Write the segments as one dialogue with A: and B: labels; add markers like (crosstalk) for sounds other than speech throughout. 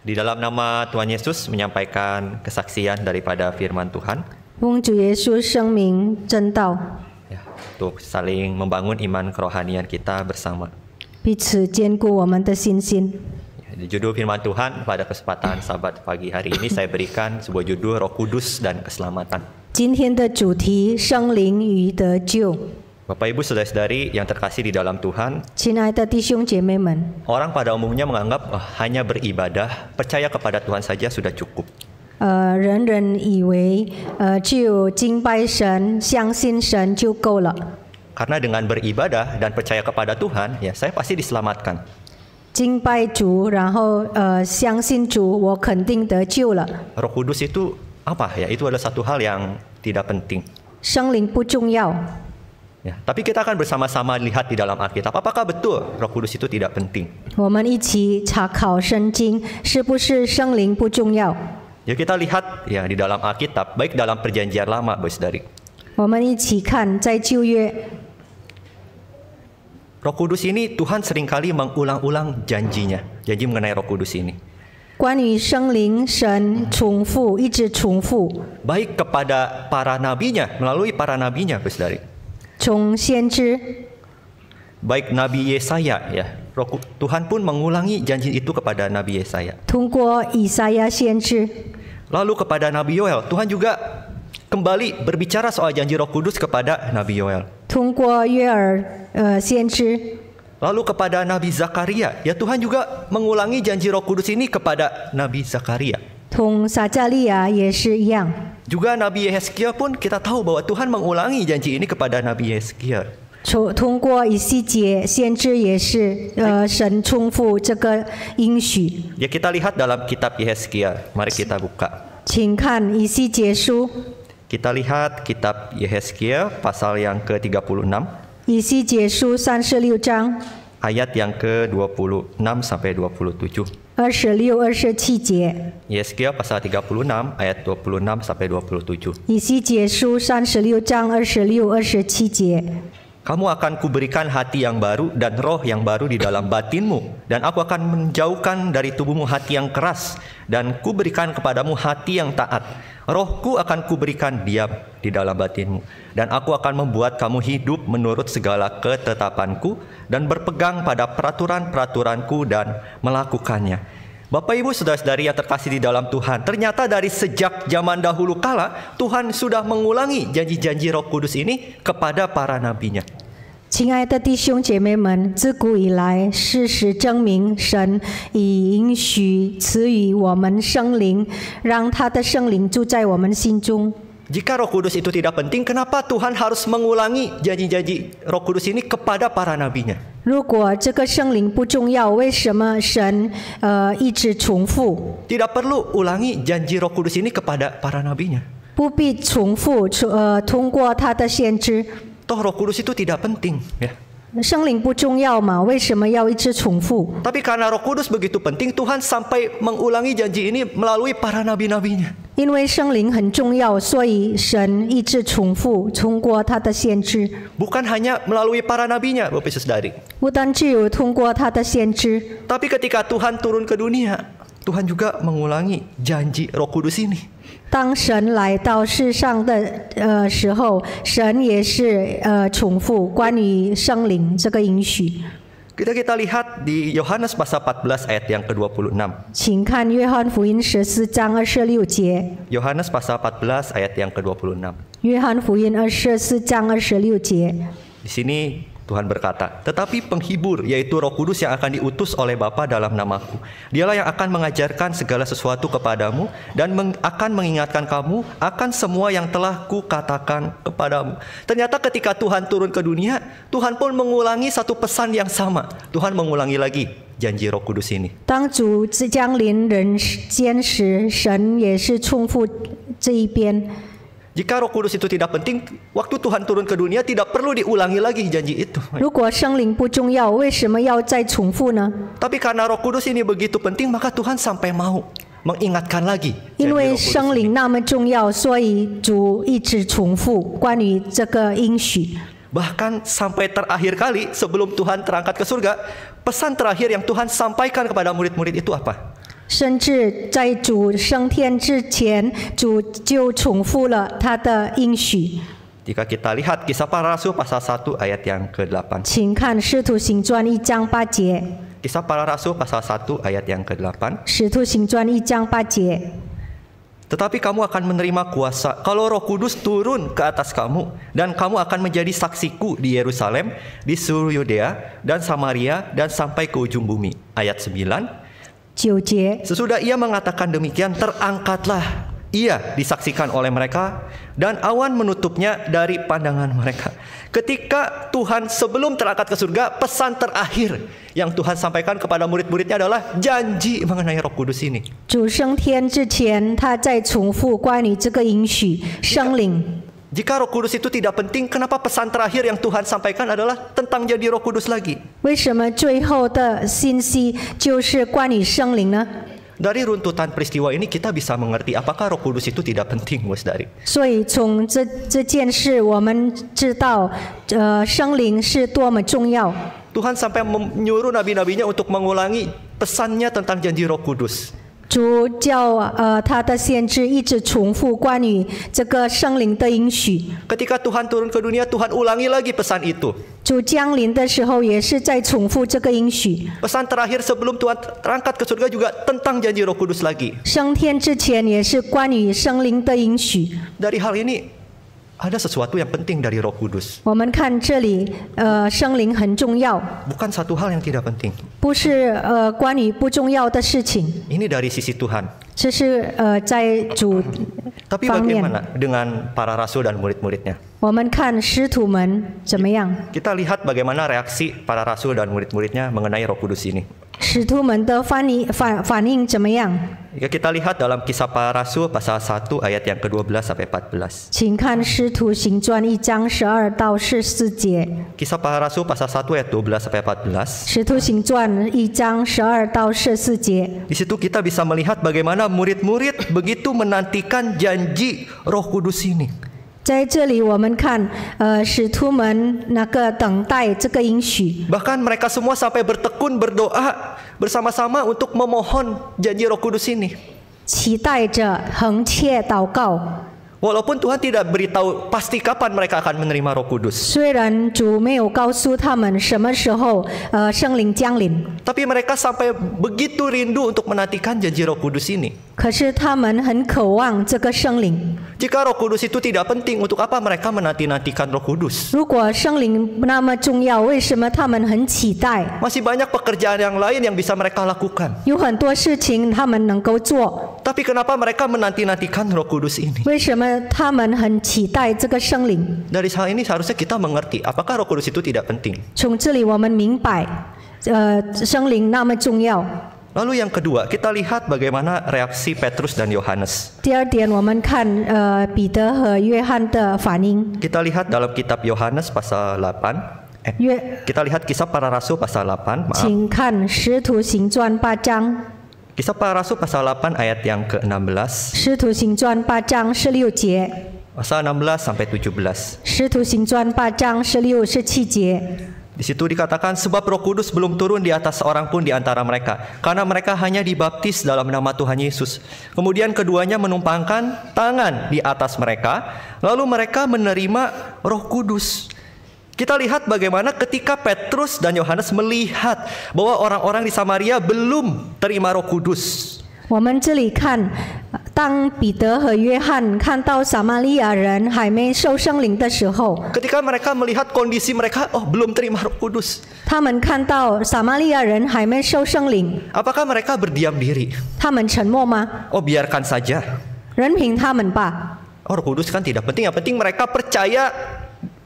A: Di dalam nama Tuhan Yesus menyampaikan kesaksian daripada firman Tuhan. Ya, untuk saling membangun iman kerohanian kita bersama. Ya, judul firman Tuhan pada kesempatan sabat pagi hari ini saya berikan sebuah judul Roh Kudus dan Keselamatan.
B: 今天的主题：圣灵与得救。
A: Bapak Ibu saudara-saudari yang terkasih di dalam Tuhan, orang pada umumnya menganggap oh, hanya beribadah, percaya kepada Tuhan saja sudah cukup.
B: Eh, eh,
A: Karena dengan beribadah dan percaya kepada Tuhan, ya saya pasti diselamatkan.
B: 敬拜主，然后呃，相信主，我肯定得救了。
A: Roh Kudus itu apa ya? Itu adalah satu hal yang tidak penting.
B: 圣灵不重要。
A: Ya, tapi kita akan bersama-sama lihat di dalam Alkitab apakah betul Roh Kudus itu tidak penting. Ya kita lihat ya di dalam Alkitab baik dalam perjanjian lama Saudari. Roh Kudus ini Tuhan seringkali mengulang-ulang janjinya, janji mengenai Roh Kudus ini.
B: 关于生灵，神重复，一直重复。
A: Baik kepada para nabinya melalui para nabinya, Saudari.
B: 从先知。
A: Baik Nabi Yesaya ya, Tuhan pun mengulangi janji itu kepada Nabi Yesaya. Lalu kepada Nabi Yoel, Tuhan juga kembali berbicara soal janji Roh Kudus kepada Nabi Yoel.
B: Eh,
A: Lalu kepada Nabi Zakaria, ya Tuhan juga mengulangi janji Roh Kudus ini kepada Nabi Zakaria. Juga Nabi Yehezkiel pun kita tahu bahwa Tuhan mengulangi janji ini kepada Nabi Yehezkiel.
B: 从通过以西结先知也是，呃，神重复这个应许。
A: Ya kita lihat dalam kitab Yehezkiel. Mari kita buka.
B: 请看以西结书。
A: Kita lihat kitab Yehezkiel pasal yang ke-36.
B: 以西结书三十六章。
A: Ayat yang ke-26 sampai 27.
B: 26 27节。
A: Yeskiel pasal 36 ayat 26 sampai 27。
B: 以西结书36章26 26 27
A: kamu akan kuberikan hati yang baru dan roh yang baru di dalam batinmu dan aku akan menjauhkan dari tubuhmu hati yang keras dan kuberikan kepadamu hati yang taat rohku akan kuberikan diam di dalam batinmu dan aku akan membuat kamu hidup menurut segala ketetapanku dan berpegang pada peraturan-peraturanku dan melakukannya Bapak Ibu sudah saudari yang terkasih di dalam Tuhan, ternyata dari sejak zaman dahulu kala Tuhan sudah mengulangi janji-janji Roh Kudus ini kepada para nabinya.
B: 亲爱的弟兄姐妹们，自古以来，事实证明，神已允许赐予我们圣灵，让他的圣灵住在我们心中。
A: jika roh kudus itu tidak penting, kenapa Tuhan harus mengulangi janji-janji roh kudus ini kepada para nabinya?
B: 如果这个圣灵不重要，为什么神呃一直重复
A: ？tidak perlu ulangi janji roh kudus ini kepada para nabinya?
B: 不必重复，呃，通过他的先知。Toh
A: Roh Kudus itu tidak penting,
B: ya. 圣灵不重要嘛？为什么要一直重复？Tapi
A: karena Roh Kudus begitu penting, Tuhan sampai mengulangi janji ini melalui para nabi-nabinya.
B: 因为圣灵很重要，所以神一直重复通过他的先知。
A: Bukan hanya melalui para nabinya, Bapak Saudari.
B: 不单只有通过他的先知。
A: Tapi ketika Tuhan turun ke dunia, Tuhan juga mengulangi janji Roh Kudus ini.
B: 当神来到世上的呃时候，神也是呃重复关于生灵这个允许。
A: kita kita lihat di Yohanes pasal 14 ayat yang ke 26。
B: 请看约翰福音十四章二十六节。
A: Yohanes pasal 14 ayat yang ke 26。
B: 约翰福音二十四章二十六节。
A: di sini Tuhan berkata, "Tetapi penghibur yaitu Roh Kudus yang akan diutus oleh Bapa dalam namaku. Dialah yang akan mengajarkan segala sesuatu kepadamu dan meng akan mengingatkan kamu akan semua yang telah kukatakan kepadamu." Ternyata ketika Tuhan turun ke dunia, Tuhan pun mengulangi satu pesan yang sama. Tuhan mengulangi lagi janji Roh Kudus ini.
B: 当主降临人间时，神也是重复这一边。
A: jika Roh Kudus itu tidak penting, waktu Tuhan turun ke dunia tidak perlu diulangi lagi janji itu. Tapi karena Roh Kudus ini begitu penting, maka Tuhan sampai mau mengingatkan lagi. bahkan sampai terakhir kali sebelum Tuhan terangkat ke surga, pesan terakhir yang Tuhan sampaikan kepada murid-murid itu apa?
B: 甚至在主升天之前，主就重复了他的应许。
A: Jika kita lihat kisah para rasul pasal 1 ayat yang ke-8. Kisah para rasul pasal 1 ayat yang ke-8. Tetapi kamu akan menerima kuasa kalau Roh Kudus turun ke atas kamu dan kamu akan menjadi saksiku di Yerusalem, di seluruh Yudea dan Samaria dan sampai ke ujung bumi. Ayat 9 Sesudah ia mengatakan demikian, terangkatlah ia disaksikan oleh mereka dan awan menutupnya dari pandangan mereka. Ketika Tuhan sebelum terangkat ke surga, pesan terakhir yang Tuhan sampaikan kepada murid-muridnya adalah janji mengenai Roh Kudus ini.
B: 主升天之前，他再重复关于这个应许，生灵。
A: jika Roh Kudus itu tidak penting, kenapa pesan terakhir yang Tuhan sampaikan adalah tentang jadi Roh Kudus lagi? Dari runtutan peristiwa ini kita bisa mengerti apakah Roh Kudus itu tidak penting, Dari. Tuhan sampai menyuruh nabi-nabinya untuk mengulangi pesannya tentang janji Roh Kudus.
B: 主叫呃他的先知一直重复关于这个圣灵的应许。
A: Ketika Tuhan turun ke dunia, Tuhan ulangi lagi pesan itu.
B: 主降临的时候也是在重复这个应许。
A: Pesan terakhir sebelum Tuhan terangkat ke surga juga tentang janji Roh Kudus lagi.
B: 升天之前也是关于圣灵的应许。Dari hal ini
A: ada sesuatu yang penting dari Roh Kudus. bukan satu hal yang tidak penting. ini dari sisi Tuhan.
B: Tapi bagaimana
A: dengan para rasul dan murid-muridnya? Kita lihat bagaimana reaksi para rasul dan murid-muridnya mengenai Roh Kudus ini.
B: 使徒们的反应反反应怎么样
A: ？Ya, kita lihat dalam kisah para rasul pasal 1 ayat yang ke-12 sampai 14. Kisah para rasul pasal 1 ayat 12 sampai 14. Di situ kita bisa melihat bagaimana murid-murid begitu menantikan janji Roh Kudus ini.
B: 在这里，我们看，呃，使徒们那个等待这个应许。
A: bahkan mereka semua sampai bertekun berdoa bersama-sama untuk memohon janji roh kudus ini.
B: 期待着，恒切祷告。
A: Walaupun Tuhan tidak beritahu pasti kapan mereka akan menerima Roh Kudus.
B: tapi mereka sampai
A: begitu rindu untuk menantikan janji Roh Kudus ini. Jika Roh Kudus itu tidak penting, untuk apa mereka menanti-nantikan Roh Kudus? Masih banyak pekerjaan yang lain yang bisa mereka lakukan. Tapi kenapa mereka menanti-nantikan Roh Kudus ini?
B: 为什么他们很期待这个圣灵。
A: Dari hal ini seharusnya kita mengerti apakah Roh Kudus itu tidak penting. yang kedua, kita lihat bagaimana reaksi Petrus dan Yohanes. Kita lihat dalam kitab Yohanes pasal 8. Eh, kita lihat kisah para rasul pasal 8, maaf. Kisah para Rasul pasal 8 ayat yang ke-16.
B: 使徒行传八章十六节。
A: Pasal 16 sampai 17.
B: 16-17jie.
A: Di situ dikatakan sebab Roh Kudus belum turun di atas seorang pun di antara mereka karena mereka hanya dibaptis dalam nama Tuhan Yesus. Kemudian keduanya menumpangkan tangan di atas mereka lalu mereka menerima Roh Kudus. Kita lihat bagaimana ketika Petrus dan Yohanes melihat bahwa orang-orang di Samaria belum terima Roh Kudus. ketika mereka melihat kondisi mereka oh belum terima Roh Apakah mereka berdiam diri? Oh biarkan saja，
B: 任凭他们吧。
A: Oh, Roh Kudus kan tidak penting, yang penting mereka percaya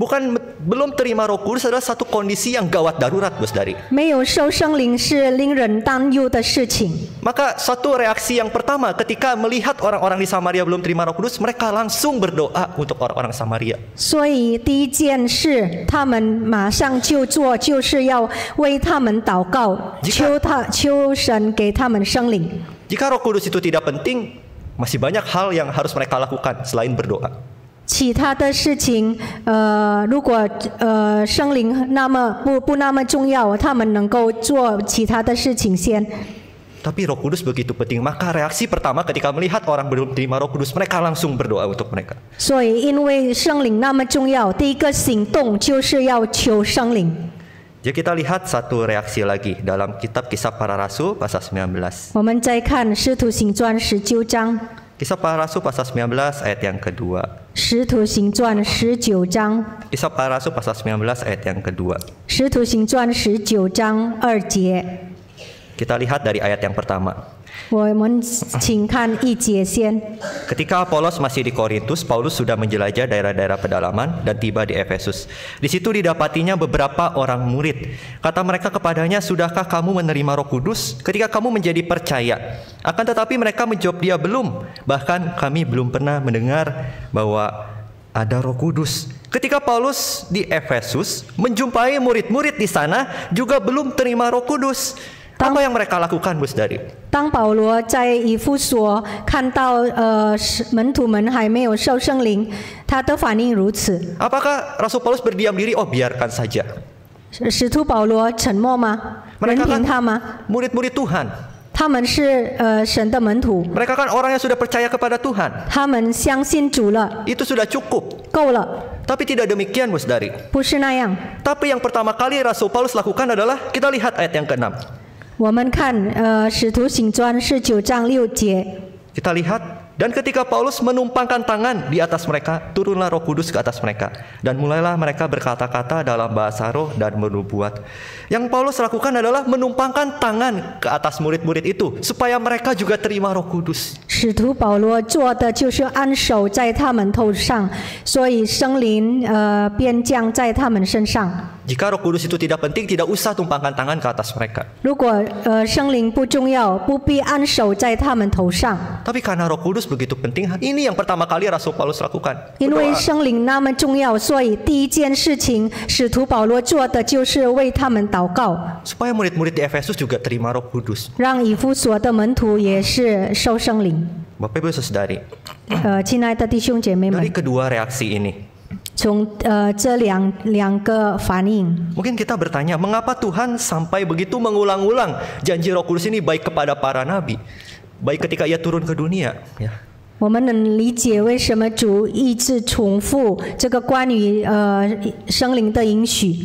B: bukan belum
A: terima roh kudus adalah satu kondisi yang gawat darurat, Bos Dari. Maka satu reaksi yang pertama ketika melihat orang-orang di Samaria belum terima roh kudus, mereka langsung berdoa untuk orang-orang Samaria. jika Roh Kudus itu tidak penting, masih banyak hal yang harus mereka lakukan selain berdoa.
B: 其他的事情，呃，如果呃，生灵那么不不那么重要，他们能够做其他的事情先。
A: tapi rokudus begitu penting maka reaksi pertama ketika melihat orang belum terima rokudus mereka langsung berdoa untuk mereka. s o jadi kita lihat satu reaksi lagi dalam kitab kisah para rasu l pasal s
B: e a n
A: Kisah para Rasul pasal 19 ayat yang kedua. Kisah para Rasul pasal 19 ayat yang kedua. Kita lihat dari ayat yang pertama. Ketika Paulus masih di Korintus, Paulus sudah menjelajah daerah-daerah pedalaman dan tiba di Efesus. Di situ didapatinya beberapa orang murid. Kata mereka kepadanya, "Sudahkah kamu menerima Roh Kudus ketika kamu menjadi percaya?" Akan tetapi mereka menjawab dia, "Belum. Bahkan kami belum pernah mendengar bahwa ada Roh Kudus." Ketika Paulus di Efesus menjumpai murid-murid di sana juga belum terima Roh Kudus. 当 apa yang mereka lakukan, Bu Saudari?
B: 当保罗在以弗所看到呃门徒们还没有受圣灵，他的反应如此。
A: Apakah Rasul Paulus berdiam diri? Oh, biarkan saja.
B: 使徒保罗沉默吗？能听他吗？Murid-murid Tuhan. 他们是呃神的门徒。
A: Mereka kan orang yang sudah percaya kepada Tuhan.
B: 他们相信主了。
A: Itu sudah cukup. 够了。Tapi tidak demikian, Bu 不是那样。Tapi yang pertama kali Rasul Paulus lakukan adalah kita lihat ayat yang keenam.
B: 我们看，呃，《使徒行传》是九章六节。
A: Dan ketika Paulus menumpangkan tangan di atas mereka, turunlah Roh Kudus ke atas mereka dan mulailah mereka berkata-kata dalam bahasa roh dan menubuat. Yang Paulus lakukan adalah menumpangkan tangan ke atas murid-murid itu supaya mereka juga terima Roh Kudus. jika Roh Kudus itu tidak penting, tidak usah tumpangkan tangan ke atas mereka. Tapi karena Roh Kudus begitu penting. Ini yang pertama kali Rasul Paulus lakukan. Berdoa. Supaya murid murid-murid di Efesus juga terima Roh Kudus. Bapak Ibu Saudari.
B: Dari
A: kedua reaksi ini.
B: 从呃这两两个反应
A: ，mungkin kita bertanya mengapa Tuhan sampai begitu mengulang-ulang janji Roh Kudus ini baik kepada para nabi baik ketika ia turun ke dunia ya
B: 我们能理解为什么主一直重复这个关于呃生灵的应许。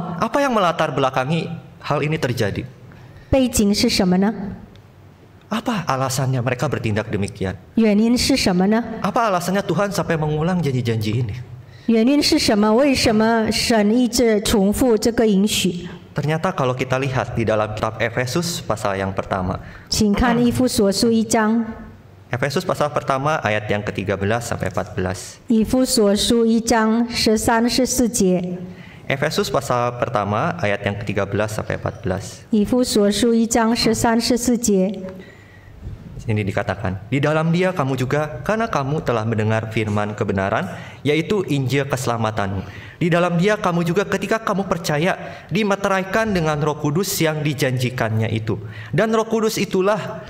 A: apa yang melatar belakangi hal ini terjadi? Apa alasannya mereka bertindak demikian? Apa alasannya Tuhan sampai mengulang janji-janji ini? Ternyata kalau kita lihat di dalam kitab Efesus pasal yang pertama. Efesus pasal pertama ayat yang ke-13 sampai 14. Efesus pasal pertama ayat yang ke-13 sampai 14. Ini dikatakan, di dalam dia kamu juga karena kamu telah mendengar firman kebenaran yaitu Injil keselamatanmu. Di dalam dia kamu juga ketika kamu percaya dimeteraikan dengan Roh Kudus yang dijanjikannya itu. Dan Roh Kudus itulah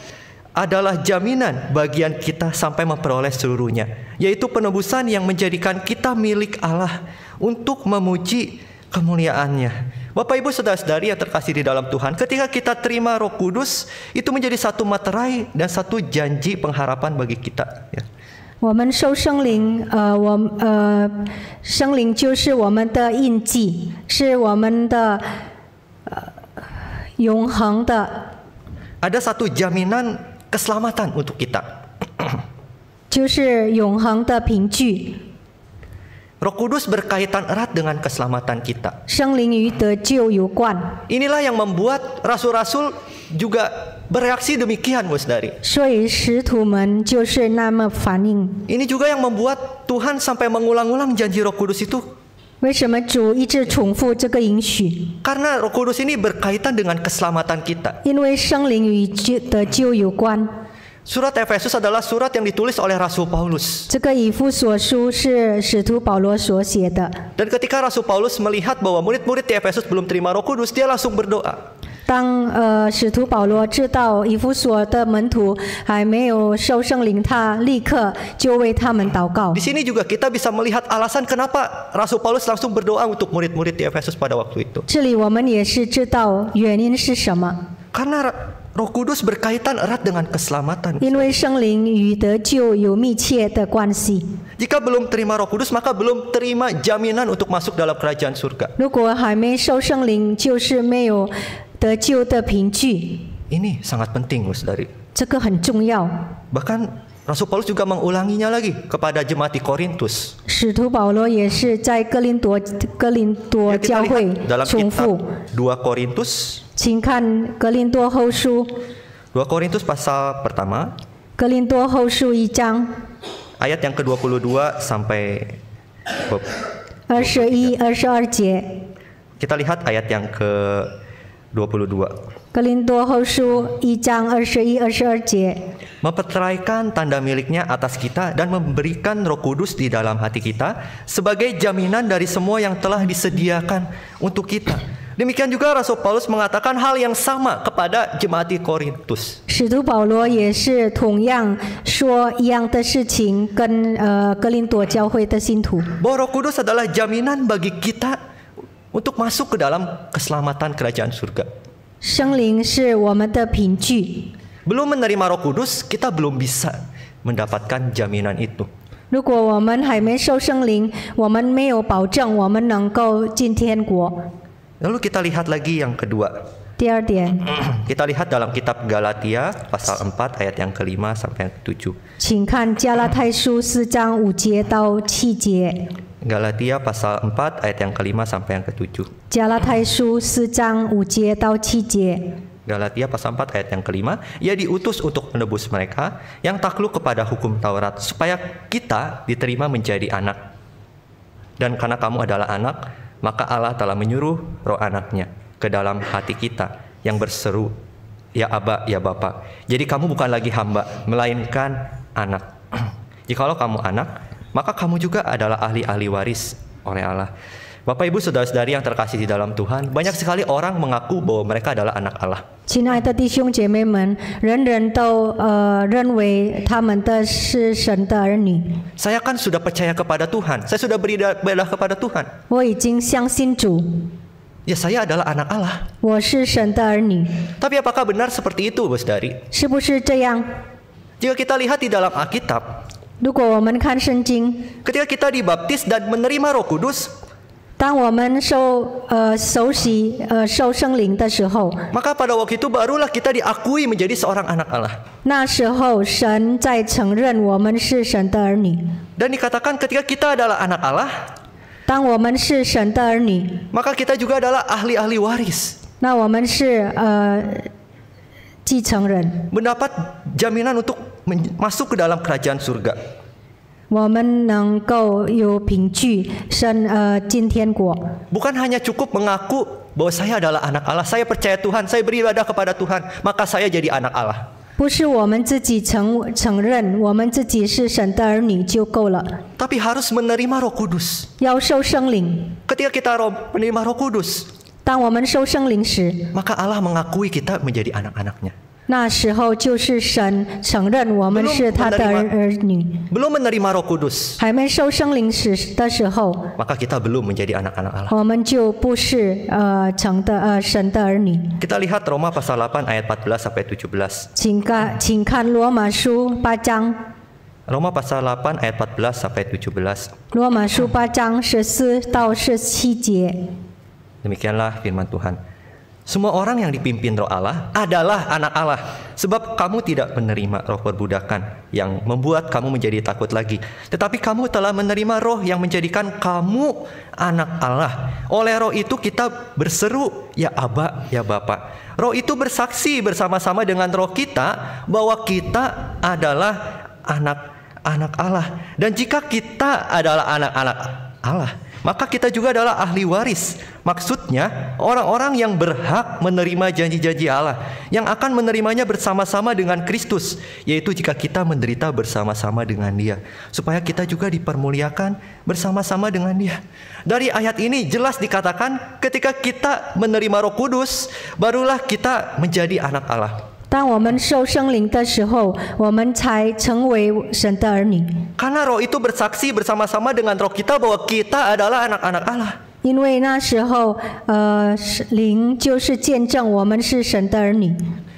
A: adalah jaminan bagian kita sampai memperoleh seluruhnya, yaitu penebusan yang menjadikan kita milik Allah untuk memuji kemuliaannya. Bapak Ibu saudara-saudari yang terkasih di dalam Tuhan, ketika kita terima Roh Kudus, itu menjadi satu materai dan satu janji pengharapan bagi kita. Ya.
B: 我们受圣灵，呃，我呃，圣灵就是我们的印记，是我们的呃永恒的。
A: Ada uh, uh, uh, satu jaminan keselamatan untuk kita. Roh Kudus berkaitan erat dengan keselamatan kita.
B: Inilah yang membuat
A: rasul-rasul juga bereaksi demikian, Saudari. Ini juga yang membuat Tuhan sampai mengulang-ulang janji Roh Kudus itu Karena Roh Kudus ini berkaitan dengan keselamatan kita. Surat Efesus adalah surat yang ditulis oleh Rasul Paulus. Dan ketika Rasul Paulus melihat bahwa murid-murid di Efesus belum terima Roh Kudus, dia langsung berdoa.
B: 当呃使徒保罗知道以弗所的门徒还没有受圣灵，他立刻就为他们祷告。Di
A: sini juga kita bisa melihat alasan kenapa Rasul Paulus langsung berdoa untuk murid-murid di Efesus pada waktu itu. Roh Kudus berkaitan erat dengan keselamatan. Jika belum terima Roh Kudus, maka belum terima jaminan untuk masuk dalam kerajaan surga. Ini sangat penting, Bahkan Rasul Paulus juga mengulanginya lagi kepada jemaat di Korintus.
B: Korintus.
A: Korintus pasal pertama. Ayat yang ke-22 sampai 21
B: 22
A: kita lihat ayat yang ke-22.
B: 格林多后书一章二十一、二十二节。
A: Memperteraikan tanda miliknya atas kita dan memberikan roh kudus di dalam hati kita sebagai jaminan dari semua yang telah disediakan untuk kita. Demikian juga Rasul Paulus mengatakan hal yang sama kepada jemaat di
B: Korintus. 使徒保罗也是同样说一样的事情跟呃格林多教会的信徒。
A: Bahwa Roh Kudus adalah jaminan bagi kita untuk masuk ke dalam keselamatan kerajaan surga. Belum menerima Roh Kudus, kita belum bisa mendapatkan jaminan itu. Lalu kita lihat lagi yang kedua. (clears throat) kita lihat dalam kitab Galatia pasal 4 ayat yang kelima sampai yang ketujuh. Galatia pasal 4 ayat yang kelima sampai yang ketujuh. Galatia pasal 4 ayat yang kelima, ia diutus untuk menebus mereka yang takluk kepada hukum Taurat supaya kita diterima menjadi anak. Dan karena kamu adalah anak, maka Allah telah menyuruh roh anaknya ke dalam hati kita yang berseru, Ya Aba, Ya bapak. Jadi kamu bukan lagi hamba, melainkan anak. (clears throat) Jikalau kamu anak, maka kamu juga adalah ahli-ahli waris oleh Allah. Bapak Ibu saudara-saudari yang terkasih di dalam Tuhan, banyak sekali orang mengaku bahwa mereka adalah anak Allah.
B: Eh, er
A: saya kan sudah percaya kepada Tuhan, saya sudah beribadah kepada Tuhan. Ya saya adalah
B: anak Allah. Er Tapi
A: apakah benar seperti itu, Bos Dari?
B: Jika
A: kita lihat di dalam Alkitab,
B: Ketika
A: kita dibaptis dan menerima Roh Kudus, maka pada waktu itu barulah kita diakui menjadi seorang anak Allah。
B: 那时候，神在承认我们是神的儿女。
A: Dan dikatakan ketika kita adalah anak Allah，
B: 当我们是神的儿女，maka
A: kita juga adalah ahli-ahli waris。
B: 那我们是呃继承人。
A: mendapat jaminan untuk masuk ke dalam kerajaan surga. Bukan hanya cukup mengaku bahwa saya adalah anak Allah, saya percaya Tuhan, saya beribadah kepada Tuhan, maka saya jadi anak Allah. Tapi harus menerima Roh Kudus. Ketika kita menerima Roh Kudus. maka Allah mengakui kita menjadi anak-anaknya.
B: 那时候就是神承认我们是他的儿女。
A: Belum menerima Roh Kudus.
B: 还没受圣灵时的时候。
A: Maka kita belum menjadi anak-anak Allah. lihat Roma pasal 8 ayat 14 sampai 17. pasal 8 ayat 14 sampai 17. Roma Demikianlah firman Tuhan. Semua orang yang dipimpin roh Allah adalah anak Allah. Sebab kamu tidak menerima roh perbudakan yang membuat kamu menjadi takut lagi. Tetapi kamu telah menerima roh yang menjadikan kamu anak Allah. Oleh roh itu kita berseru, ya Aba, ya Bapa. Roh itu bersaksi bersama-sama dengan roh kita bahwa kita adalah anak-anak Allah. Dan jika kita adalah anak-anak Allah, maka kita juga adalah ahli waris. Maksudnya, orang-orang yang berhak menerima janji-janji Allah, yang akan menerimanya bersama-sama dengan Kristus, yaitu jika kita menderita bersama-sama dengan Dia, supaya kita juga dipermuliakan bersama-sama dengan Dia. Dari ayat ini jelas dikatakan, ketika kita menerima Roh Kudus, barulah kita menjadi anak Allah.
B: 当我们受圣灵的时候，我们才成为神的儿女。
A: Karena roh itu bersaksi bersama-sama dengan roh kita bahwa kita adalah anak-anak Allah.
B: 因为那时候，呃，灵就是见证我们是神的儿女。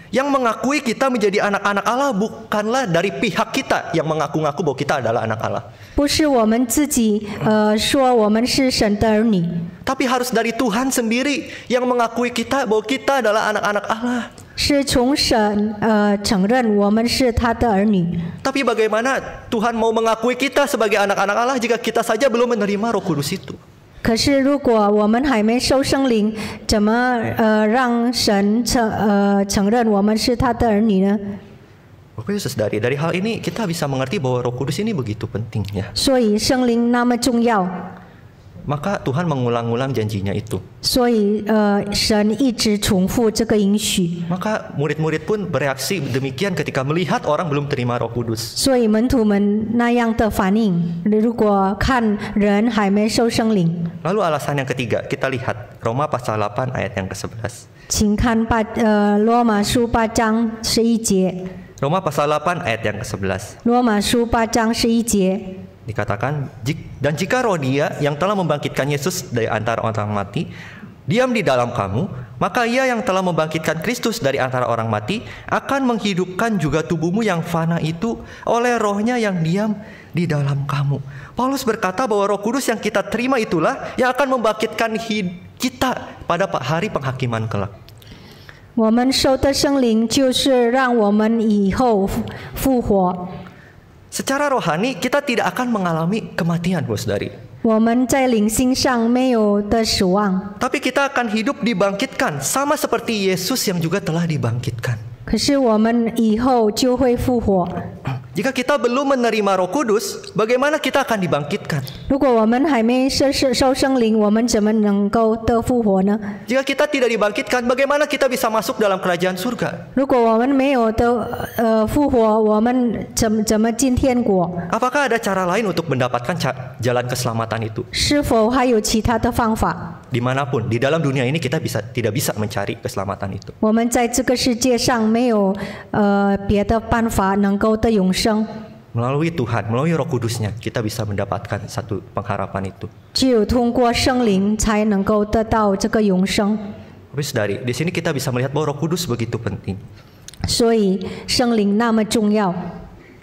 B: Yang mengakui
A: kita menjadi anak-anak Allah bukanlah dari pihak kita yang mengaku-ngaku bahwa kita adalah anak Allah.
B: 不是我们自己，呃，说我们是神的儿女。Tapi harus dari Tuhan
A: sendiri yang mengakui kita bahwa kita adalah anak-anak Allah.
B: 是从神呃承认我们是他的儿女。
A: Tapi bagaimana Tuhan mau mengakui kita sebagai anak-anak Allah jika kita saja belum menerima Roh Kudus itu?
B: 可是如果我们还没收圣灵，怎么呃让神承呃承认我们是他的儿女呢
A: ？Oke, dari dari hal ini kita bisa mengerti bahwa Roh Kudus ini begitu penting ya.
B: 所以圣灵那么重要。
A: maka Tuhan mengulang-ulang janjinya itu. Maka murid murid-murid pun bereaksi demikian ketika melihat orang belum terima Roh Kudus. Lalu alasan yang ketiga kita lihat Roma pasal 8 ayat yang ke-11. Roma pasal 8 ayat yang ke-11.
B: 罗马书八章十一节。
A: dikatakan dan jika roh dia yang telah membangkitkan Yesus dari antara orang mati diam di dalam kamu, maka ia yang telah membangkitkan Kristus dari antara orang mati akan menghidupkan juga tubuhmu yang fana itu oleh rohnya yang diam di dalam kamu. Paulus berkata bahwa roh kudus yang kita terima itulah yang akan membangkitkan kita pada hari penghakiman kelak.
B: 我们受的圣灵，就是让我们以后复活。
A: Secara rohani kita tidak akan mengalami kematian, bos dari. Tapi kita akan hidup dibangkitkan sama seperti Yesus yang juga telah dibangkitkan. (clears throat) Jika kita belum menerima Roh Kudus, bagaimana kita akan dibangkitkan? Jika kita tidak dibangkitkan, bagaimana kita bisa masuk dalam kerajaan surga? Apakah ada cara lain untuk mendapatkan jalan keselamatan itu? Dimanapun di dalam dunia ini kita bisa tidak bisa mencari keselamatan itu.
B: 我们在这个世界上没有呃别的办法能够得永生。生。
A: melalui Tuhan, melalui Roh Kudusnya, kita bisa mendapatkan satu pengharapan itu. Tapi dari di sini kita bisa melihat bahwa Roh Kudus begitu penting.
B: 所以圣灵那么重要。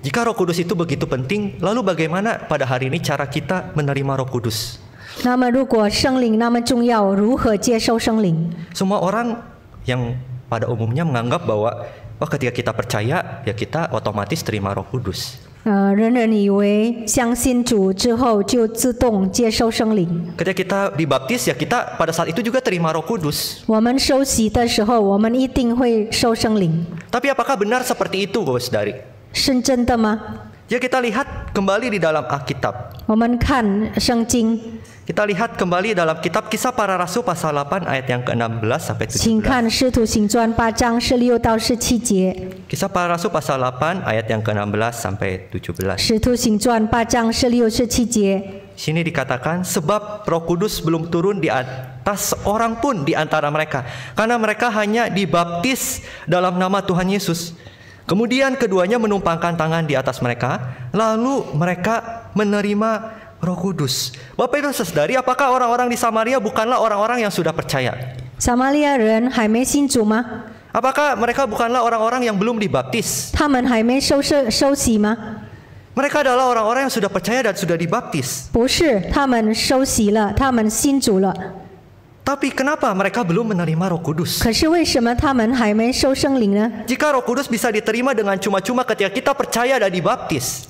A: Jika Roh Kudus itu begitu penting, lalu bagaimana pada hari ini cara kita menerima Roh Kudus?
B: 那么如果圣灵那么重要，如何接受圣灵？Semua orang
A: yang pada umumnya menganggap bahwa Oh, ketika kita percaya, ya kita otomatis terima Roh Kudus. Uh, ketika kita dibaptis ya kita pada saat itu juga terima Roh Kudus. Tapi apakah benar seperti itu, Bapak Saudari? Ya kita lihat kembali di dalam Alkitab.
B: 我们看圣经。
A: kita lihat kembali dalam kitab Kisah Para Rasul pasal 8 ayat yang ke-16 sampai 17. Kisah Para Rasul pasal 8 ayat yang ke-16 sampai 17. Sini dikatakan sebab Roh Kudus belum turun di atas seorang pun di antara mereka karena mereka hanya dibaptis dalam nama Tuhan Yesus. Kemudian keduanya menumpangkan tangan di atas mereka, lalu mereka menerima Roh Kudus. Bapak Ibu Saudari, apakah orang-orang di Samaria bukanlah orang-orang yang sudah percaya?
B: Samaria ren hai mei xin zu ma? Apakah mereka bukanlah orang-orang yang belum dibaptis? Ta hai mei shou shou xi ma?
A: Mereka adalah orang-orang yang sudah percaya dan sudah dibaptis. tapi kenapa mereka belum menerima Roh Kudus? Jika Roh Kudus bisa diterima dengan cuma-cuma ketika kita percaya dan dibaptis.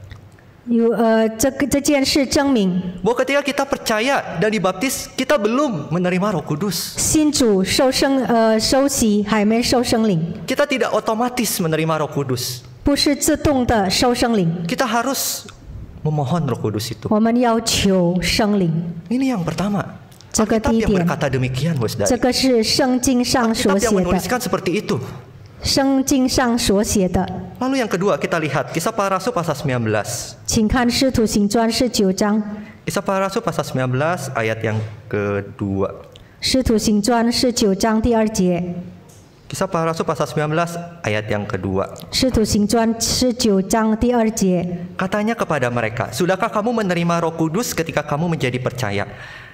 A: You, uh, Bahwa ketika kita percaya dan dibaptis, kita belum menerima Roh Kudus. Uh, kita tidak otomatis menerima Roh Kudus. Kita harus memohon Roh Kudus
B: itu. Ini yang pertama. 这个 yang
A: berkata demikian, Bos 这 Dari. 个
B: 是圣经上所 yang 的，menuliskan
A: seperti itu. de. Lalu yang kedua kita lihat kisah para rasul pasal 19.
B: 19.
A: Kisah para rasul pasal 19 ayat yang kedua. 19 Kisah para rasul pasal 19 ayat yang kedua.
B: 19 Katanya
A: kepada mereka, "Sudahkah kamu menerima Roh Kudus ketika kamu menjadi percaya?"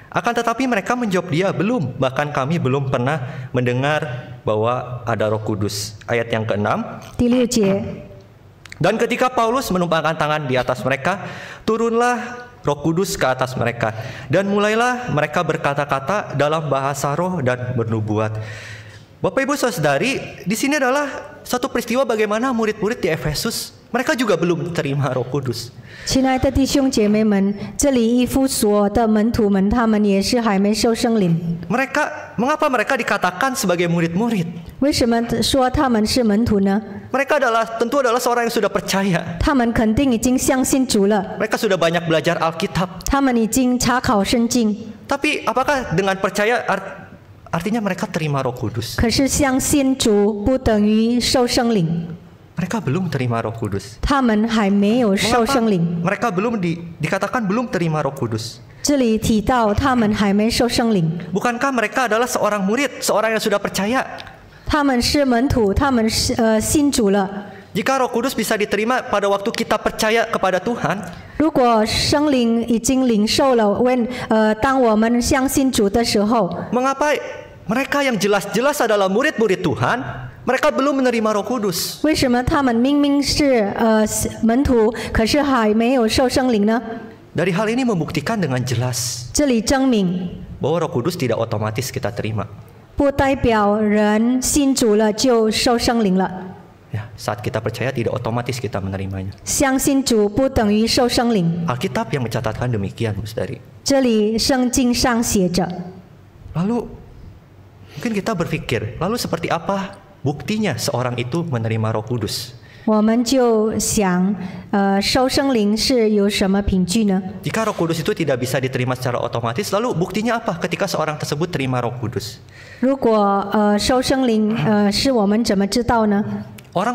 A: Akan tetapi mereka menjawab dia belum, bahkan kami belum pernah mendengar bahwa ada Roh Kudus. Ayat yang keenam. Ya. Dan ketika Paulus menumpangkan tangan di atas mereka, turunlah Roh Kudus ke atas mereka dan mulailah mereka berkata-kata dalam bahasa roh dan bernubuat. Bapak Ibu Saudari, di sini adalah satu peristiwa bagaimana murid-murid di Efesus mereka juga belum terima Roh Kudus.
B: 亲爱的弟兄姐妹们，这里以夫所的门徒们，他们也是还没受圣灵。
A: Mereka mengapa mereka dikatakan sebagai murid-murid?
B: 为什么说他们是门徒呢？Mereka adalah
A: tentu adalah seorang yang sudah percaya. sudah banyak belajar Alkitab. apakah dengan percaya art, artinya mereka terima Roh Kudus?
B: 可是相信主不等于受圣灵。mereka
A: belum terima Roh Kudus. Mereka belum di, dikatakan belum terima Roh Kudus. Bukankah mereka adalah seorang murid, seorang yang sudah percaya? Eh, Jika Roh Kudus bisa diterima pada waktu kita percaya kepada Tuhan,
B: eh, mengapa mereka
A: yang jelas-jelas adalah murid-murid Tuhan mereka belum menerima Roh Kudus. Dari hal ini membuktikan dengan jelas bahwa Roh Kudus tidak otomatis kita terima. Ya, saat kita percaya tidak otomatis kita menerimanya. Alkitab yang mencatatkan demikian, Saudari. Lalu, mungkin kita berpikir, lalu seperti apa Buktinya seorang itu menerima Roh Kudus.
B: 我们就想，呃，收生灵是有什么凭据呢
A: ？Jika Roh Kudus itu tidak bisa diterima secara otomatis, lalu buktinya apa ketika seorang tersebut terima Roh Kudus?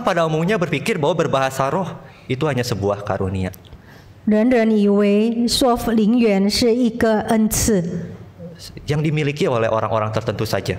A: pada umumnya berpikir bahwa berbahasa roh itu hanya sebuah karunia. Yang dimiliki oleh orang-orang tertentu saja.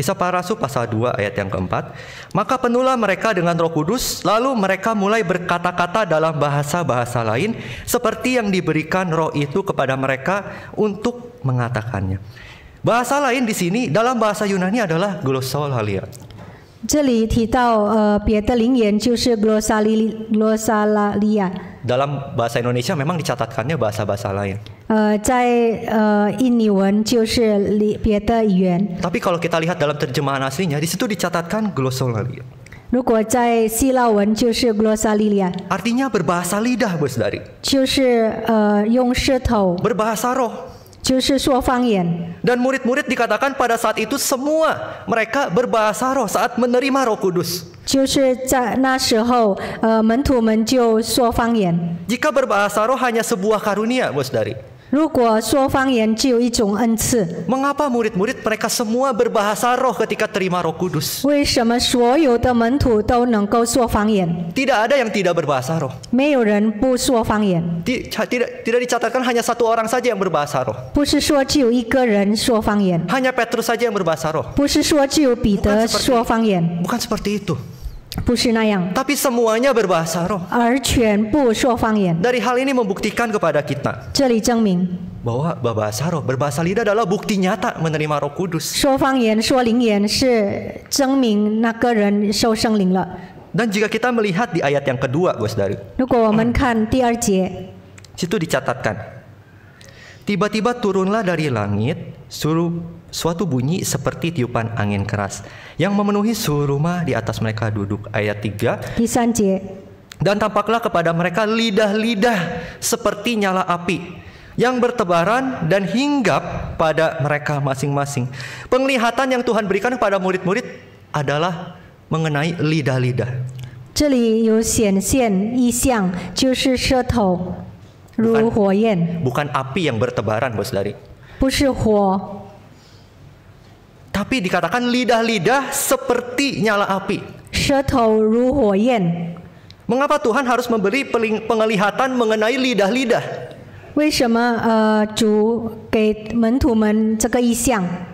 A: Kisah para Rasul pasal 2 ayat yang keempat. Maka penuhlah mereka dengan roh kudus, lalu mereka mulai berkata-kata dalam bahasa-bahasa lain, seperti yang diberikan roh itu kepada mereka untuk mengatakannya. Bahasa lain di sini dalam bahasa Yunani adalah glosolalia.
B: 这里提到呃别的灵言就是 bahasa Indonesia
A: memang dicatatkannya bahasa-bahasa lain. Uh, kalau kita lihat dalam terjemahan aslinya di situ dicatatkan glosolalia.
B: 如果在希腊文就是 berbahasa lidah, Bos Dari. roh. Dan
A: murid-murid dikatakan pada saat itu semua mereka berbahasa roh saat menerima Roh Kudus. Jika berbahasa roh hanya sebuah karunia, Bos Dari.
B: Mengapa murid
A: murid-murid mereka semua berbahasa roh ketika terima Roh Kudus? Tidak ada yang tidak berbahasa roh. tidak dicatatkan hanya satu orang saja yang berbahasa Roh Hanya Petrus saja yang berbahasa Roh
B: bukan seperti itu。tapi
A: semuanya berbahasa roh. dari hal ini membuktikan kepada kita. bahwa berbahasa roh, berbahasa lidah adalah bukti nyata menerima Roh Kudus. Dan jika kita melihat di ayat yang kedua, Bos Dari. Situ dicatatkan. Tiba-tiba turunlah dari langit suruh suatu bunyi seperti tiupan angin keras yang memenuhi seluruh rumah di atas mereka duduk. Ayat 3. Dan tampaklah kepada mereka lidah-lidah seperti nyala api yang bertebaran dan hinggap pada mereka masing-masing. Penglihatan yang Tuhan berikan kepada murid-murid adalah mengenai lidah-lidah. bukan api yang bertebaran, bos dari. Tapi dikatakan lidah-lidah seperti nyala api. Mengapa Tuhan harus memberi penglihatan mengenai lidah-lidah? Eh,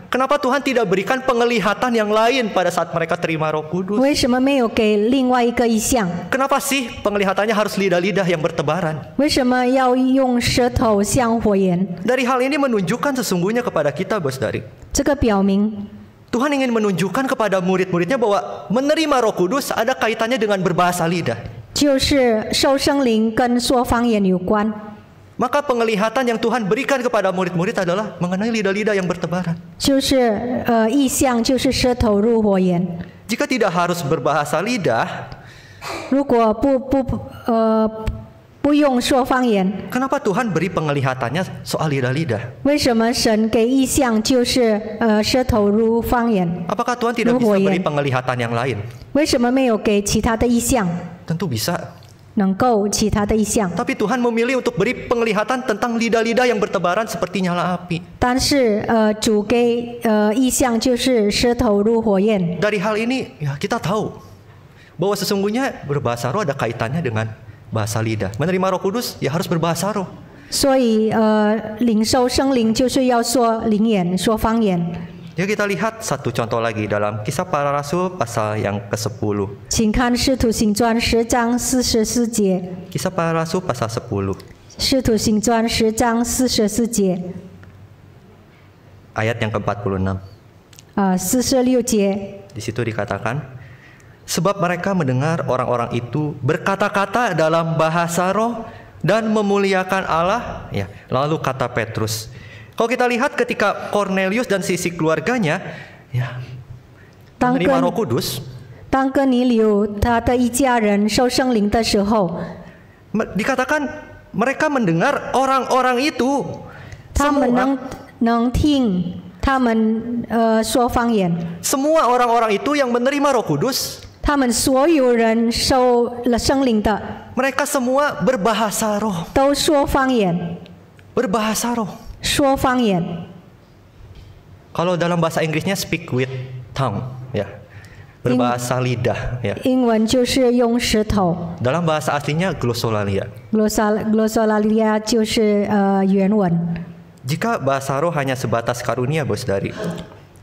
A: Kenapa Tuhan tidak berikan penglihatan yang lain pada saat mereka terima Roh Kudus? Kenapa sih penglihatannya harus lidah-lidah yang bertebaran? Dari hal ini menunjukkan sesungguhnya kepada kita, Bos Dari.
B: Tuhan ingin menunjukkan
A: kepada murid-muridnya bahwa menerima Roh Kudus ada kaitannya dengan berbahasa lidah. Maka penglihatan yang Tuhan berikan kepada murid-murid adalah mengenai lidah-lidah yang bertebaran. Jika tidak harus berbahasa lidah,
B: 如果不不呃不用说方言。
A: Kenapa Tuhan beri penglihatannya soal lidah-lidah? Apakah Tuhan tidak bisa beri penglihatan yang lain? Tentu bisa. Tapi Tuhan memilih untuk beri penglihatan tentang lidah-lidah yang bertebaran seperti nyala api. Dari hal ini ya kita tahu bahwa sesungguhnya berbahasa roh ada kaitannya dengan bahasa lidah. Menerima Roh Kudus ya harus berbahasa roh.
B: Jadi eh,
A: ya, kita lihat satu contoh lagi dalam kisah para rasul pasal yang ke-10. Kisah para rasul pasal 10. ayat yang ke-46.
B: Uh, 46
A: Di situ dikatakan sebab mereka mendengar orang-orang itu berkata-kata dalam bahasa roh dan memuliakan Allah. Ya, lalu kata Petrus, kalau kita lihat ketika Cornelius dan sisi keluarganya, ya,
B: menerima Roh Kudus.
A: dikatakan mereka mendengar orang-orang itu. Semua orang
B: eh, orang-orang
A: itu yang menerima Roh Kudus
B: mereka semua berbahasa roh. berbahasa. roh.
A: Kalau dalam bahasa Inggrisnya speak with tongue, ya. Yeah. Berbahasa lidah, ya.
B: Yeah.
A: bahasa aslinya glossolalia.
B: Glosolalia glossolalia
A: bahasa roh hanya sebatas karunia, bos dari.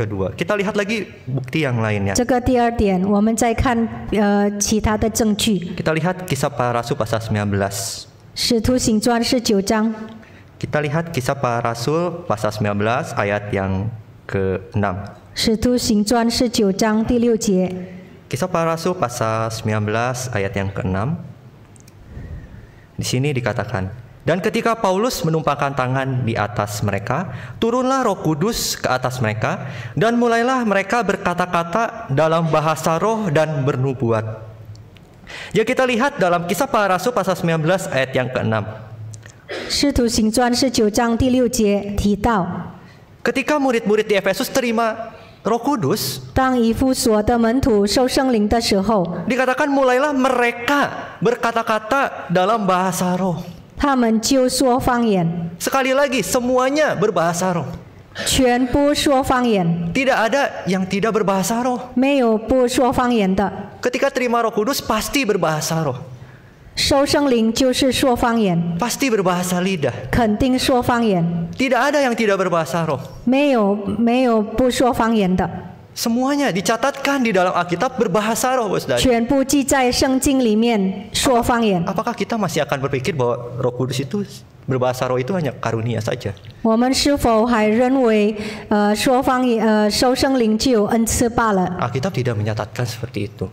A: kedua. Kita lihat lagi bukti yang lainnya. Kita lihat kisah para rasul pasal 19. Kita lihat kisah para rasul pasal 19 ayat yang ke-6. Kisah para rasul pasal 19 ayat yang ke-6. Di sini dikatakan, dan ketika Paulus menumpangkan tangan di atas mereka, turunlah Roh Kudus ke atas mereka, dan mulailah mereka berkata-kata dalam bahasa roh dan bernubuat. Ya kita lihat dalam kisah para rasul pasal 19 ayat yang ke-6. Ketika murid murid-murid di Efesus terima Roh Kudus, dikatakan mulailah mereka berkata-kata dalam bahasa roh. Sekali lagi, semuanya berbahasa roh.
B: 全部说方言。
A: Tidak ada yang tidak berbahasa roh.
B: 没有不说方言的。
A: Ketika terima Roh Kudus pasti berbahasa roh.
B: 收圣灵就是说方言。
A: Pasti berbahasa lidah.
B: 肯定说方言。
A: Tidak ada yang tidak berbahasa roh.
B: 没有没有不说方言的。
A: Semuanya dicatatkan di dalam Alkitab berbahasa roh, Bos.
B: Apakah
A: kita masih akan berpikir bahwa Roh Kudus itu berbahasa roh itu hanya karunia saja? Eh, eh, Alkitab tidak menyatakan seperti itu.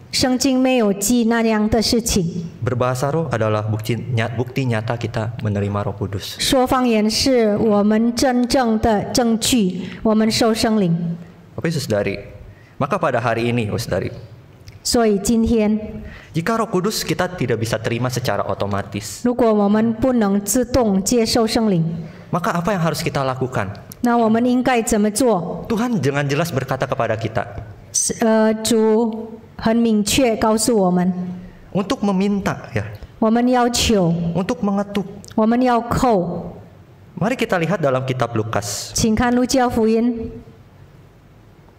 A: Berbahasa roh adalah bukti nyata, bukti nyata kita menerima Roh Kudus.
B: 说方言是我们真正的证据，我们受圣灵。
A: Bapak Yesus dari. Maka pada hari ini, Saudari. Jika Roh Kudus kita tidak bisa terima secara otomatis. Maka apa yang harus kita lakukan? Tuhan dengan jelas berkata kepada kita.
B: Uh, eh, 主很明确告诉我们。untuk meminta ya. 我们要求, untuk mengetuk. 我们要扣,
A: Mari kita lihat dalam kitab Lukas.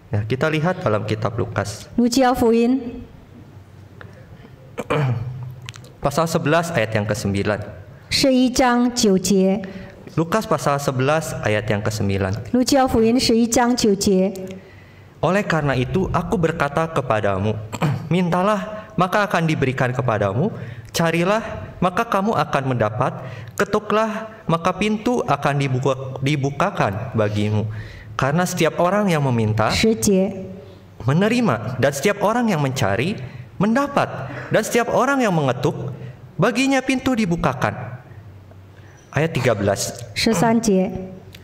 A: Ya, kita lihat dalam kitab Lukas.
B: Fuin
A: (clears throat) pasal 11 ayat yang ke-9. Lukas pasal 11 ayat yang ke-9. Oleh karena itu aku berkata kepadamu, (clears throat) mintalah maka akan diberikan kepadamu, carilah maka kamu akan mendapat, ketuklah maka pintu akan dibuka, dibukakan bagimu. Karena setiap orang yang meminta menerima dan setiap orang yang mencari mendapat dan setiap orang yang mengetuk baginya pintu dibukakan. Ayat 13.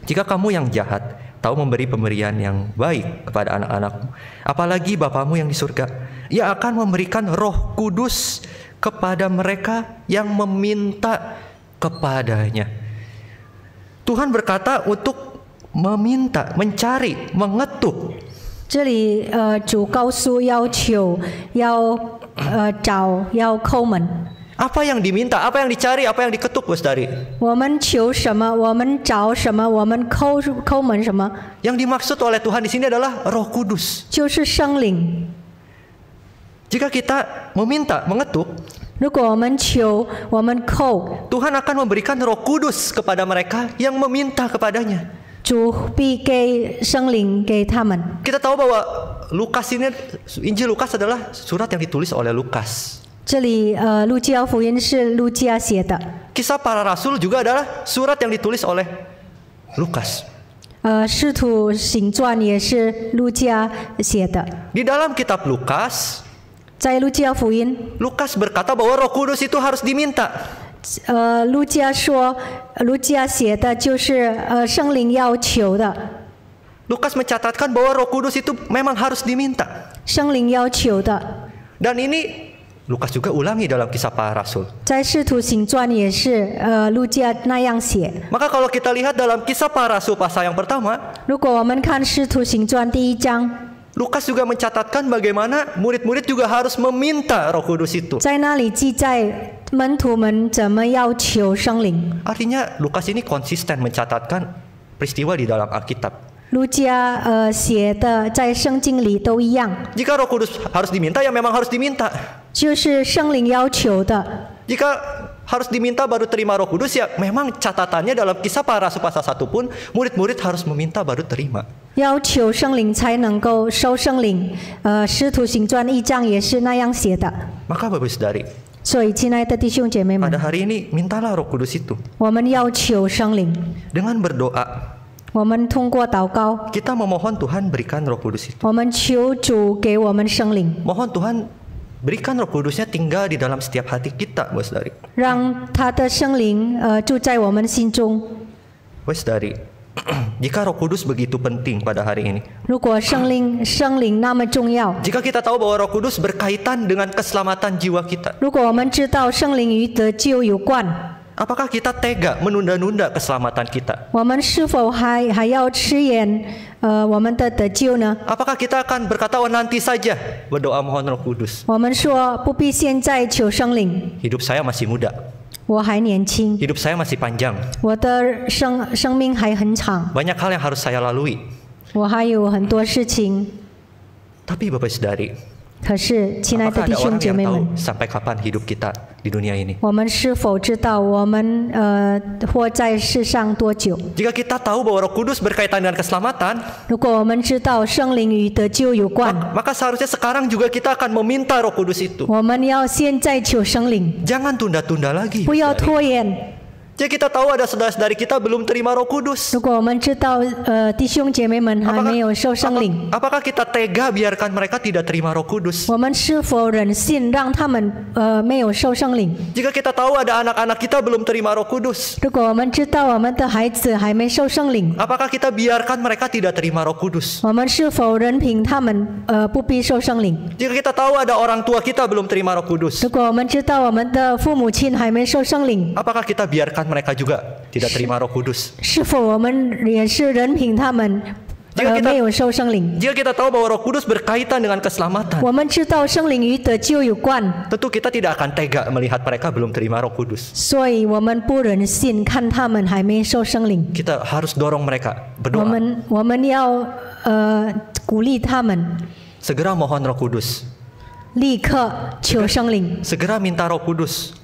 A: Jika kamu yang jahat tahu memberi pemberian yang baik kepada anak-anakmu, apalagi Bapamu yang di surga, ia akan memberikan Roh Kudus kepada mereka yang meminta kepadanya. Tuhan berkata untuk meminta, mencari,
B: mengetuk. 这里呃，主告诉要求要呃找要叩门。
A: Apa yang diminta, apa yang dicari, apa yang diketuk, Bos Dari? Yang dimaksud oleh Tuhan di sini adalah Roh Kudus. jika kita meminta, mengetuk, Tuhan akan memberikan Roh Kudus kepada mereka yang meminta kepadanya kita tahu bahwa Lukas ini Injil Lukas adalah surat yang ditulis oleh Lukas. Kisah para rasul juga adalah surat yang ditulis oleh Lukas. Di dalam kitab Lukas, Lukas berkata bahwa Roh Kudus itu harus diminta. Lukas mencatatkan bahwa Roh Kudus itu memang harus diminta. Dan ini Lukas juga ulangi dalam kisah para rasul. Maka kalau kita lihat dalam kisah para rasul pasal yang pertama, Lukas juga mencatatkan bagaimana murid-murid juga harus meminta Roh Kudus itu.
B: Artinya
A: Lukas ini konsisten mencatatkan peristiwa di dalam Alkitab. jika Roh Kudus harus diminta, ya memang harus diminta.
B: jika
A: harus diminta baru terima Roh Kudus ya memang catatannya dalam kisah para rasul pasal 1 pun murid-murid harus meminta baru terima. Maka Bapak Saudari,
B: pada hari
A: ini mintalah Roh Kudus itu. Dengan berdoa. Kita memohon Tuhan berikan Roh Kudus
B: itu. Mohon Tuhan
A: berikan Roh Kudusnya tinggal di dalam setiap hati kita, Bos Dari. Bos Dari. (clears throat) Jika Roh Kudus begitu penting pada hari ini. Jika kita tahu bahwa Roh Kudus berkaitan dengan keselamatan jiwa kita. Apakah kita tega menunda-nunda keselamatan kita? Eh, apakah kita akan berkata oh nanti saja berdoa mohon Roh Kudus? Hidup saya masih muda.
B: 我还年轻，hidup saya masih panjang，我的生生命还很长
A: ，banyak hal yang harus saya lalui，
B: 我还有很多事情。
A: Tapi Bapak Saudari,
B: 可是，亲爱的弟兄姐妹们，我们是否知道我们呃活在世上多久
A: ？Jika kita tahu bahwa Roh Kudus berkaitan dengan keselamatan，
B: 如果我们知道圣灵与得救有关
A: ，maka seharusnya sekarang juga kita akan meminta Roh Kudus itu。
B: 我们要现在求圣灵。
A: Jangan tunda-tunda lagi。不要拖延。jadi kita tahu ada saudara-saudari kita belum terima Roh
B: Kudus. Eh, apakah,
A: apakah kita tega biarkan mereka tidak terima Roh Kudus? Eh, Jika kita tahu ada anak-anak kita belum terima Roh Kudus.
B: Apakah
A: kita biarkan mereka tidak terima Roh Kudus? Eh, Jika kita tahu ada orang tua kita
B: belum terima Roh Kudus. Apakah
A: kita biarkan mereka juga tidak terima Roh Kudus.
B: Jika kita,
A: jika kita tahu bahwa Roh Kudus berkaitan dengan keselamatan, tentu kita tidak akan tega melihat mereka belum terima Roh Kudus. Kita harus dorong mereka berdoa. Segera mohon Roh Kudus. Segera minta Roh Kudus.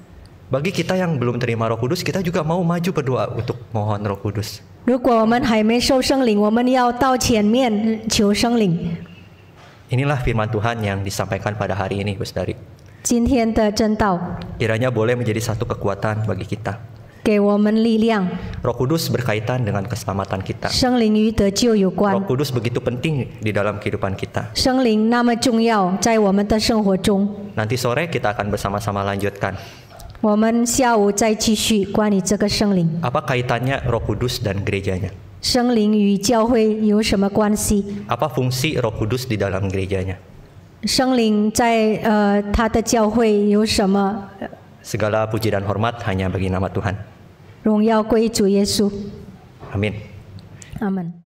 A: bagi kita yang belum terima Roh Kudus, kita juga mau maju berdoa untuk mohon Roh Kudus. Inilah firman Tuhan yang disampaikan pada hari ini, Saudari.
B: 今天的正道
A: kiranya boleh menjadi satu kekuatan bagi kita. Roh Kudus berkaitan dengan keselamatan kita.
B: Roh
A: Kudus begitu penting di dalam kehidupan kita. Nanti sore kita akan bersama-sama lanjutkan apa kaitannya Roh Kudus dan gerejanya? Apa fungsi Roh Kudus di dalam gerejanya? Segala puji dan hormat
B: hanya bagi nama Tuhan. Amin. Amin.